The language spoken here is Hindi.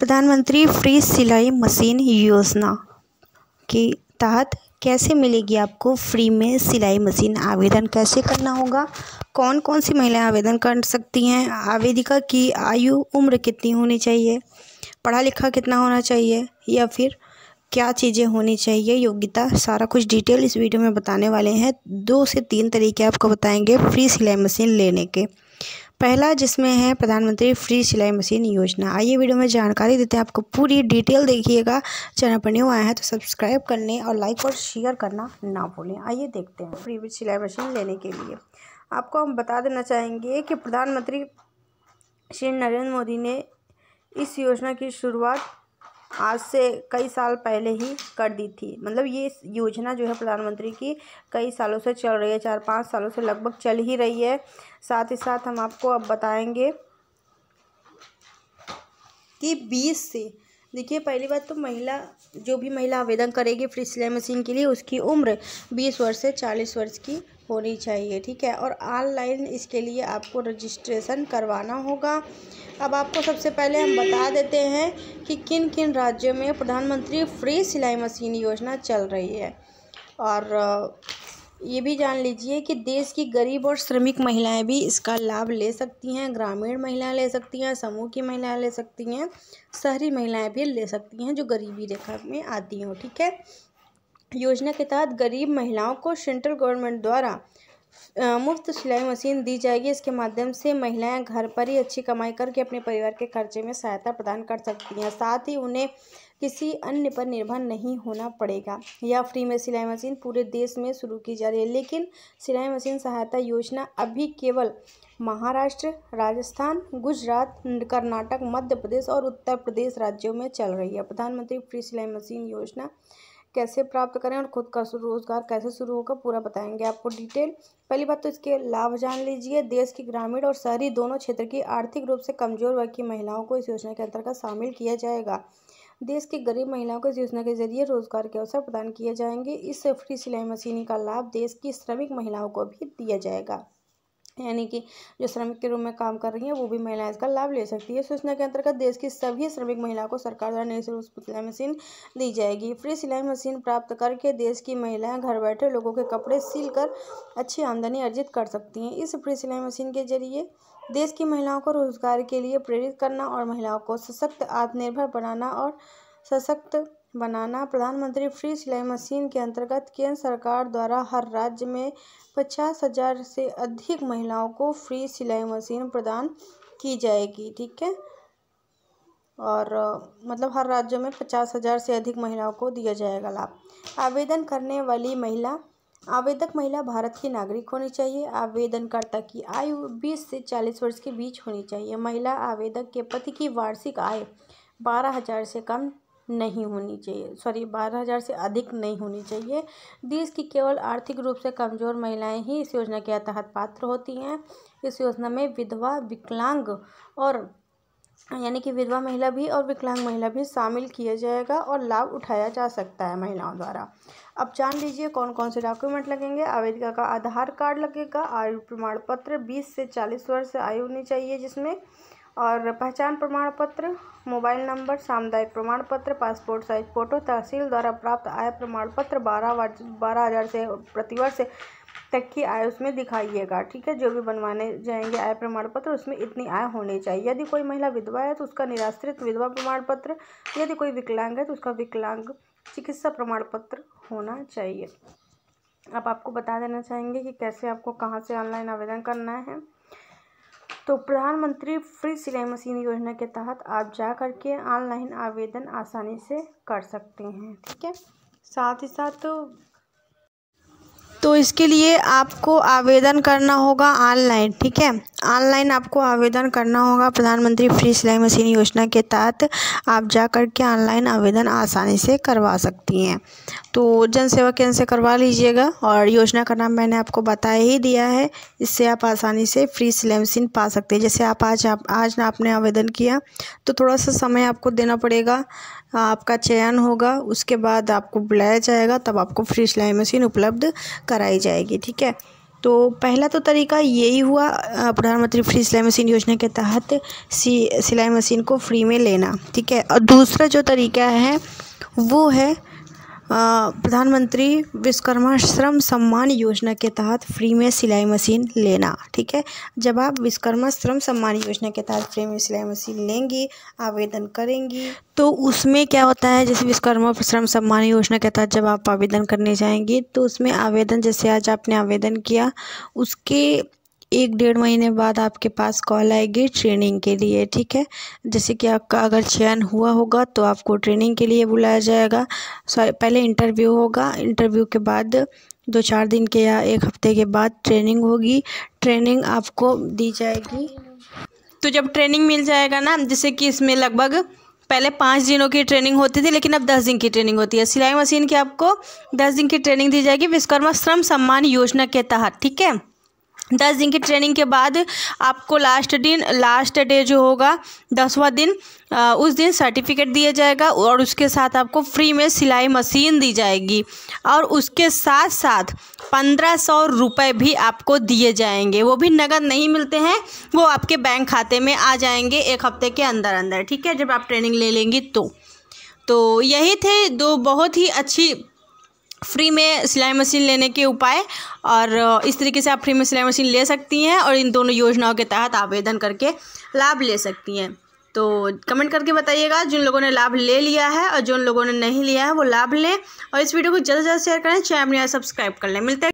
प्रधानमंत्री फ्री सिलाई मशीन योजना के तहत कैसे मिलेगी आपको फ्री में सिलाई मशीन आवेदन कैसे करना होगा कौन कौन सी महिलाएं आवेदन कर सकती हैं आवेदिका की आयु उम्र कितनी होनी चाहिए पढ़ा लिखा कितना होना चाहिए या फिर क्या चीज़ें होनी चाहिए योग्यता सारा कुछ डिटेल इस वीडियो में बताने वाले हैं दो से तीन तरीके आपको बताएंगे फ्री सिलाई मशीन लेने के पहला जिसमें है प्रधानमंत्री फ्री सिलाई मशीन योजना आइए वीडियो में जानकारी देते हैं आपको पूरी डिटेल देखिएगा चैनल पर न्यू आया है तो सब्सक्राइब करने और लाइक और शेयर करना ना भूलें आइए देखते हैं फ्री सिलाई मशीन लेने के लिए आपको हम बता देना चाहेंगे कि प्रधानमंत्री श्री नरेंद्र मोदी ने इस योजना की शुरुआत आज से कई साल पहले ही कर दी थी मतलब ये योजना जो है प्रधानमंत्री की कई सालों से चल रही है चार पाँच सालों से लगभग चल ही रही है साथ ही साथ हम आपको अब बताएंगे कि बीस से देखिए पहली बात तो महिला जो भी महिला आवेदन करेगी फ्री सिलाई मशीन के लिए उसकी उम्र बीस वर्ष से चालीस वर्ष की होनी चाहिए ठीक है और ऑनलाइन इसके लिए आपको रजिस्ट्रेशन करवाना होगा अब आपको सबसे पहले हम बता देते हैं कि किन किन राज्यों में प्रधानमंत्री फ्री सिलाई मशीन योजना चल रही है और ये भी जान लीजिए कि देश की गरीब और श्रमिक महिलाएं भी इसका लाभ ले सकती हैं ग्रामीण महिलाएं ले सकती हैं समूह की महिलाएं ले सकती हैं शहरी महिलाएं भी ले सकती हैं जो गरीबी रेखा में आती हों ठीक है योजना के तहत गरीब महिलाओं को सेंट्रल गवर्नमेंट द्वारा मुफ्त सिलाई मशीन दी जाएगी इसके माध्यम से महिलाएं घर पर ही अच्छी कमाई करके अपने परिवार के खर्चे में सहायता प्रदान कर सकती हैं साथ ही उन्हें किसी अन्य पर निर्भर नहीं होना पड़ेगा यह फ्री में सिलाई मशीन पूरे देश में शुरू की जा रही है लेकिन सिलाई मशीन सहायता योजना अभी केवल महाराष्ट्र राजस्थान गुजरात कर्नाटक मध्य प्रदेश और उत्तर प्रदेश राज्यों में चल रही है प्रधानमंत्री फ्री सिलाई मशीन योजना कैसे प्राप्त करें और खुद का रोजगार कैसे शुरू होगा पूरा बताएंगे आपको डिटेल पहली बात तो इसके लाभ जान लीजिए देश की ग्रामीण और शहरी दोनों क्षेत्र की आर्थिक रूप से कमजोर वर्ग की महिलाओं को इस योजना के अंतर्गत शामिल किया जाएगा देश की गरीब महिलाओं को इस योजना के जरिए रोजगार के अवसर प्रदान किए जाएंगे इस फ्री सिलाई मशीनी का लाभ देश की श्रमिक महिलाओं को भी दिया जाएगा यानी कि जो श्रमिक के रूप में काम कर रही हैं वो भी महिलाएं इसका लाभ ले सकती है इस के अंतर्गत देश की सभी श्रमिक महिलाओं को सरकार द्वारा निःशुल्क सिलाई मशीन दी जाएगी फ्री सिलाई मशीन प्राप्त करके देश की महिलाएं घर बैठे लोगों के कपड़े सिल कर अच्छी आमदनी अर्जित कर सकती हैं इस फ्री सिलाई मशीन के जरिए देश की महिलाओं को रोजगार के लिए प्रेरित करना और महिलाओं को सशक्त आत्मनिर्भर बनाना और सशक्त बनाना प्रधानमंत्री फ्री सिलाई मशीन के अंतर्गत केंद्र सरकार द्वारा हर राज्य में पचास हजार से अधिक महिलाओं को फ्री सिलाई मशीन प्रदान की जाएगी ठीक है और मतलब हर राज्य में पचास हजार से अधिक महिलाओं को दिया जाएगा लाभ आवेदन करने वाली महिला आवेदक महिला भारत की नागरिक होनी चाहिए आवेदनकर्ता की आयु 20 से 40 वर्ष के बीच होनी चाहिए महिला आवेदक के पति की वार्षिक आय बारह हजार से कम नहीं होनी चाहिए सॉरी बारह हज़ार से अधिक नहीं होनी चाहिए देश की केवल आर्थिक रूप से कमज़ोर महिलाएं ही इस योजना के तहत पात्र होती हैं इस योजना में विधवा विकलांग और यानी कि विधवा महिला भी और विकलांग महिला भी शामिल किया जाएगा और लाभ उठाया जा सकता है महिलाओं द्वारा अब जान लीजिए कौन कौन से डॉक्यूमेंट लगेंगे आवेदिका का आधार कार्ड लगेगा आयु प्रमाण पत्र बीस से चालीस वर्ष आयु होनी चाहिए जिसमें और पहचान प्रमाण पत्र मोबाइल नंबर सामुदायिक प्रमाण पत्र पासपोर्ट साइज फ़ोटो तहसील द्वारा प्राप्त आय प्रमाण पत्र बारह बारह हज़ार से प्रतिवर्ष तक की आय उसमें दिखाइएगा ठीक है जो भी बनवाने जाएंगे आय प्रमाण पत्र उसमें इतनी आय होनी चाहिए यदि कोई महिला विधवा है तो उसका निराश्रित विधवा प्रमाण पत्र यदि कोई विकलांग है तो उसका विकलांग चिकित्सा प्रमाण पत्र होना चाहिए अब आपको बता देना चाहेंगे कि कैसे आपको कहाँ से ऑनलाइन आवेदन करना है तो प्रधानमंत्री फ्री सिलाई मशीन योजना के तहत आप जा कर के ऑनलाइन आवेदन आसानी से कर सकते हैं ठीक है साथ ही साथ तो तो इसके लिए आपको आवेदन करना होगा ऑनलाइन ठीक है ऑनलाइन आपको आवेदन करना होगा प्रधानमंत्री फ्री सिलाई मशीन योजना के तहत आप जा कर के ऑनलाइन आवेदन आसानी से करवा सकती हैं तो जन सेवा केंद्र से करवा लीजिएगा और योजना का नाम मैंने आपको बता ही दिया है इससे आप आसानी से फ्री सिलेमसिन पा सकते हैं जैसे आप आज आप आज ना आपने आवेदन किया तो थोड़ा सा समय आपको देना पड़ेगा आपका चयन होगा उसके बाद आपको बुलाया जाएगा तब आपको फ्री सिलाई मशीन उपलब्ध कराई जाएगी ठीक है तो पहला तो तरीका यही हुआ प्रधानमंत्री फ्री सिलाई मशीन योजना के तहत सी सिलाई मशीन को फ्री में लेना ठीक है और दूसरा जो तरीका है वो है प्रधानमंत्री विश्वकर्मा श्रम सम्मान योजना के तहत फ्री में सिलाई मशीन लेना ठीक है जब आप विश्वकर्मा श्रम सम्मान योजना के तहत फ्री में सिलाई मशीन लेंगी आवेदन करेंगी तो उसमें क्या होता है जैसे विश्वकर्मा श्रम सम्मान योजना के तहत जब आप आवेदन करने जाएंगी तो उसमें आवेदन जैसे आज आपने आवेदन किया उसके एक डेढ़ महीने बाद आपके पास कॉल आएगी ट्रेनिंग के लिए ठीक है जैसे कि आपका अगर चयन हुआ होगा तो आपको ट्रेनिंग के लिए बुलाया जाएगा सॉरी पहले इंटरव्यू होगा इंटरव्यू के बाद दो चार दिन के या एक हफ्ते के बाद ट्रेनिंग होगी ट्रेनिंग आपको दी जाएगी तो जब ट्रेनिंग मिल जाएगा ना जैसे कि इसमें लगभग पहले पाँच दिनों की ट्रेनिंग होती थी लेकिन अब दस दिन की ट्रेनिंग होती है सिलाई मशीन की आपको दस दिन की ट्रेनिंग दी जाएगी विश्वकर्मा श्रम सम्मान योजना के तहत ठीक है दस दिन की ट्रेनिंग के बाद आपको लास्ट दिन लास्ट डे जो होगा दसवां दिन आ, उस दिन सर्टिफिकेट दिया जाएगा और उसके साथ आपको फ्री में सिलाई मशीन दी जाएगी और उसके साथ साथ पंद्रह सौ रुपये भी आपको दिए जाएंगे वो भी नगद नहीं मिलते हैं वो आपके बैंक खाते में आ जाएंगे एक हफ्ते के अंदर अंदर ठीक है जब आप ट्रेनिंग ले लेंगी तो तो यही थे दो बहुत ही अच्छी फ्री में सिलाई मशीन लेने के उपाय और इस तरीके से आप फ्री में सिलाई मशीन ले सकती हैं और इन दोनों योजनाओं के तहत आवेदन करके लाभ ले सकती हैं तो कमेंट करके बताइएगा जिन लोगों ने लाभ ले लिया है और जिन लोगों ने नहीं लिया है वो लाभ लें और इस वीडियो को ज़्यादा से ज़्यादा शेयर करें चैनल सब्सक्राइब कर लें मिलते हैं